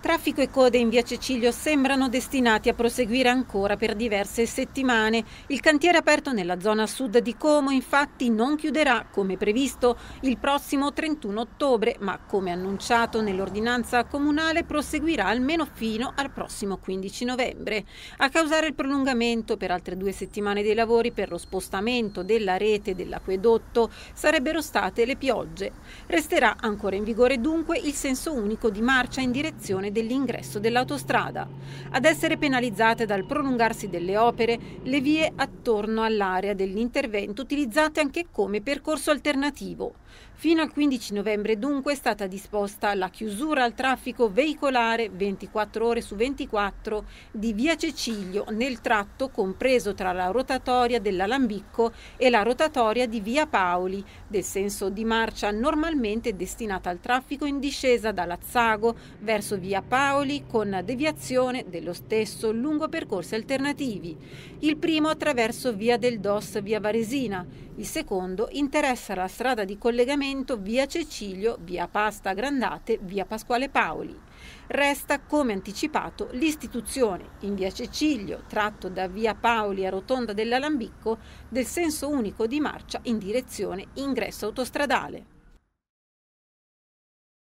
Traffico e code in via Cecilio sembrano destinati a proseguire ancora per diverse settimane. Il cantiere aperto nella zona sud di Como infatti non chiuderà, come previsto, il prossimo 31 ottobre, ma come annunciato nell'ordinanza comunale proseguirà almeno fino al prossimo 15 novembre. A causare il prolungamento per altre due settimane dei lavori per lo spostamento della rete dell'acquedotto sarebbero state le piogge. Resterà ancora in vigore dunque il senso unico di marcia in direzione costruzione dell'ingresso dell'autostrada. Ad essere penalizzate dal prolungarsi delle opere, le vie attorno all'area dell'intervento utilizzate anche come percorso alternativo. Fino al 15 novembre dunque è stata disposta la chiusura al traffico veicolare 24 ore su 24 di via Cecilio nel tratto compreso tra la rotatoria dell'Alambicco e la rotatoria di via Paoli, del senso di marcia normalmente destinata al traffico in discesa dall'Azzago verso via Paoli con deviazione dello stesso lungo percorsi alternativi, il primo attraverso Via del Dos Via Varesina, il secondo interessa la strada di collegamento Via Cecilio, Via Pasta Grandate, Via Pasquale Paoli. Resta, come anticipato, l'istituzione in via Cecilio, tratto da via Paoli a rotonda dell'Alambicco, del senso unico di marcia in direzione ingresso autostradale.